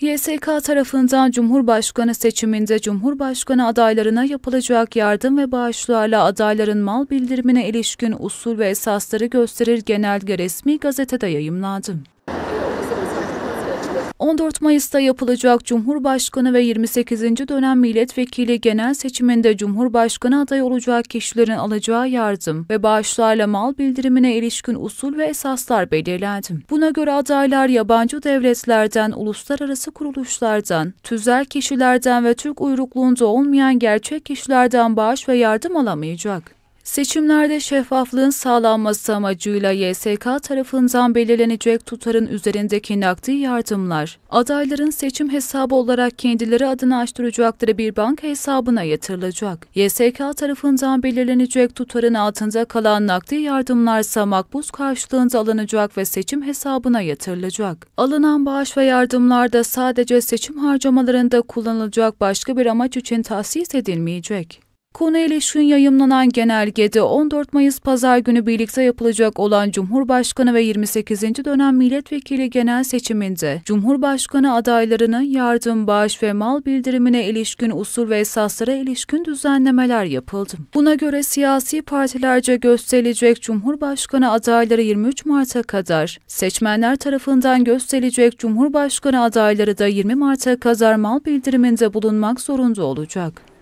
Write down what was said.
YSK tarafından Cumhurbaşkanı seçiminde Cumhurbaşkanı adaylarına yapılacak yardım ve bağışlarla adayların mal bildirimine ilişkin usul ve esasları gösterir genelge resmi gazetede yayımlandı. 14 Mayıs'ta yapılacak Cumhurbaşkanı ve 28. dönem milletvekili genel seçiminde Cumhurbaşkanı aday olacak kişilerin alacağı yardım ve bağışlarla mal bildirimine ilişkin usul ve esaslar belirlendi. Buna göre adaylar yabancı devletlerden, uluslararası kuruluşlardan, tüzel kişilerden ve Türk uyrukluğunda olmayan gerçek kişilerden bağış ve yardım alamayacak. Seçimlerde şeffaflığın sağlanması amacıyla YSK tarafından belirlenecek tutarın üzerindeki nakdi yardımlar, adayların seçim hesabı olarak kendileri adına açtıracakları bir banka hesabına yatırılacak. YSK tarafından belirlenecek tutarın altında kalan nakdi yardımlar, yardımlarsa makbuz karşılığında alınacak ve seçim hesabına yatırılacak. Alınan bağış ve yardımlarda sadece seçim harcamalarında kullanılacak başka bir amaç için tahsis edilmeyecek. Konu ilişkin yayımlanan genelgede 14 Mayıs pazar günü birlikte yapılacak olan Cumhurbaşkanı ve 28. dönem milletvekili genel seçiminde Cumhurbaşkanı adaylarının yardım, bağış ve mal bildirimine ilişkin usul ve esaslara ilişkin düzenlemeler yapıldı. Buna göre siyasi partilerce gösterilecek Cumhurbaşkanı adayları 23 Mart'a kadar, seçmenler tarafından gösterilecek Cumhurbaşkanı adayları da 20 Mart'a kadar mal bildiriminde bulunmak zorunda olacak.